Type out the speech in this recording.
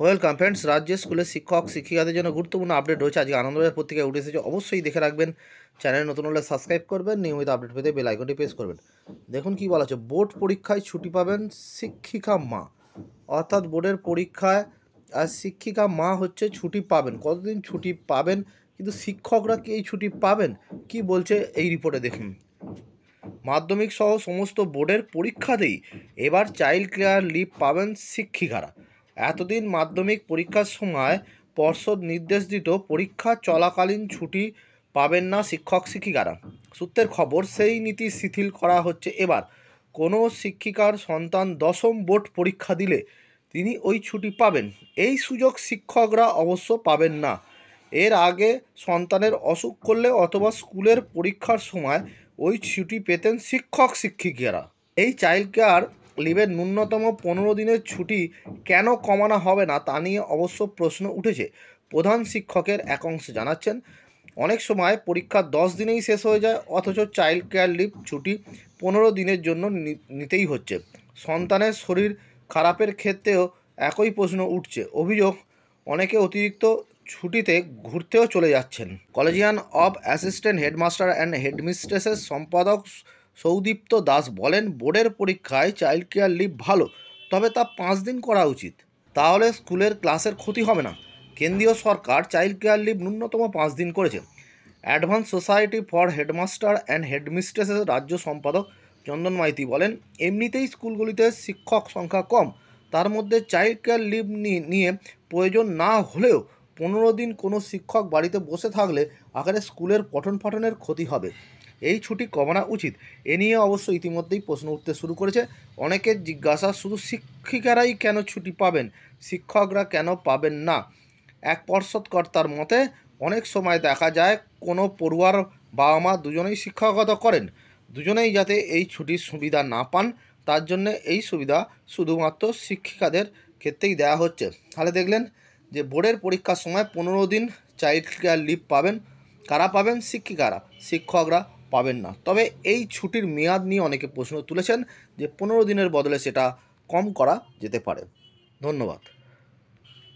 welcome friends রাজ্যের স্কুলের শিক্ষক শিক্ষিকাদের জন্য গুরুত্বপূর্ণ আপডেট রয়েছে আজকে আনন্দবাজার পত্রিকায় উঠে এসেছে অবশ্যই দেখে রাখবেন চ্যানেল নতুন হলে সাবস্ক্রাইব করবেন নিয়মিত আপডেট পেতে বেল আইকনটি প্রেস করবেন দেখুন কি বলা হচ্ছে বোর্ড পরীক্ষায় ছুটি পাবেন শিক্ষিকা মা অর্থাৎ বোর্ডের পরীক্ষায় আর শিক্ষিকা মা হচ্ছে ছুটি পাবেন কতদিন ছুটি পাবেন কিন্তু শিক্ষকরা কি এই ছুটি পাবেন কি বলছে এই রিপোর্টে দেখুন মাধ্যমিক সহ সমস্ত বোর্ডের পরীক্ষাতেই এবার চাইল্ড কেয়ার লিভ পাবেন শিক্ষিকারা এতদিন মাধ্যমিক পরীক্ষার সময় পর্ষদ নির্দেশ দিত পরীক্ষা চলাকালীন ছুটি পাবেন না শিক্ষক শিক্ষিকারা সূত্রের খবর সেই নীতি শিথিল করা হচ্ছে এবার কোনো শিক্ষিকার সন্তান দশম বোর্ড পরীক্ষা দিলে তিনি ওই ছুটি পাবেন এই সুযোগ শিক্ষকরা অবশ্য পাবেন না এর আগে সন্তানের অসুখ করলে অথবা স্কুলের পরীক্ষার সময় ওই ছুটি পেতেন শিক্ষক শিক্ষিকারা এই চাইল্ড কেয়ার লিভের ন্যূনতম পনেরো দিনের ছুটি কেন কমানো হবে না তা নিয়ে অবশ্য প্রশ্ন উঠেছে প্রধান শিক্ষকের এক অংশ জানাচ্ছেন অনেক সময় পরীক্ষা দশ দিনেই শেষ হয়ে যায় অথচ চাইল্ড কেয়ার লিভ ছুটি পনেরো দিনের জন্য নিতেই হচ্ছে সন্তানের শরীর খারাপের ক্ষেত্রেও একই প্রশ্ন উঠছে অভিযোগ অনেকে অতিরিক্ত ছুটিতে ঘুরতেও চলে যাচ্ছেন collegium of assistant headmaster and হেডমিস্ট্রেসের সম্পাদক সৌদীপ্ত দাস বলেন বোর্ডের পরীক্ষায় চাইল্ড কেয়ার লিভ ভালো তবে তা পাঁচ দিন করা উচিত তাহলে স্কুলের ক্লাসের ক্ষতি হবে না কেন্দ্রীয় সরকার চাইল্ড কেয়ার লিভ ন্যূনতম পাঁচ দিন করেছে advance society for headmaster and হেডমিস্ট্রেসের রাজ্য সম্পাদক চন্দন মাইতি বলেন এমনিতেই স্কুলগুলিতে শিক্ষক সংখ্যা কম তার মধ্যে চাইল্ড কেয়ার লিভ নিয়ে প্রয়োজন না হলেও পনেরো দিন কোনো শিক্ষক বাড়িতে বসে থাকলে আকারে স্কুলের পঠন পাঠনের ক্ষতি হবে এই ছুটি কমানো উচিত এ নিয়ে অবশ্য ইতিমধ্যেই প্রশ্ন উঠতে শুরু করেছে অনেকের জিজ্ঞাসা শুধু শিক্ষিকারাই কেন ছুটি পাবেন শিক্ষকরা কেন পাবেন না এক পর্ষদকর্তার মতে অনেক সময় দেখা যায় কোনো পড়ুয়ার বাবা মা দুজনেই শিক্ষকতা করেন দুজনেই যাতে এই ছুটির সুবিধা না পান তার জন্য এই সুবিধা শুধুমাত্র শিক্ষিকাদের ক্ষেত্রেই দেওয়া হচ্ছে তাহলে দেখলেন যে বোর্ডের পরীক্ষার সময় পনেরো দিন চাইল্ড কেয়ার লিভ পাবেন কারা পাবেন শিক্ষিকারা শিক্ষকরা পাবেন না তবে এই ছুটির মেয়াদ নিয়ে অনেকে প্রশ্ন তুলেছেন যে পনেরো দিনের বদলে সেটা কম করা যেতে পারে ধন্যবাদ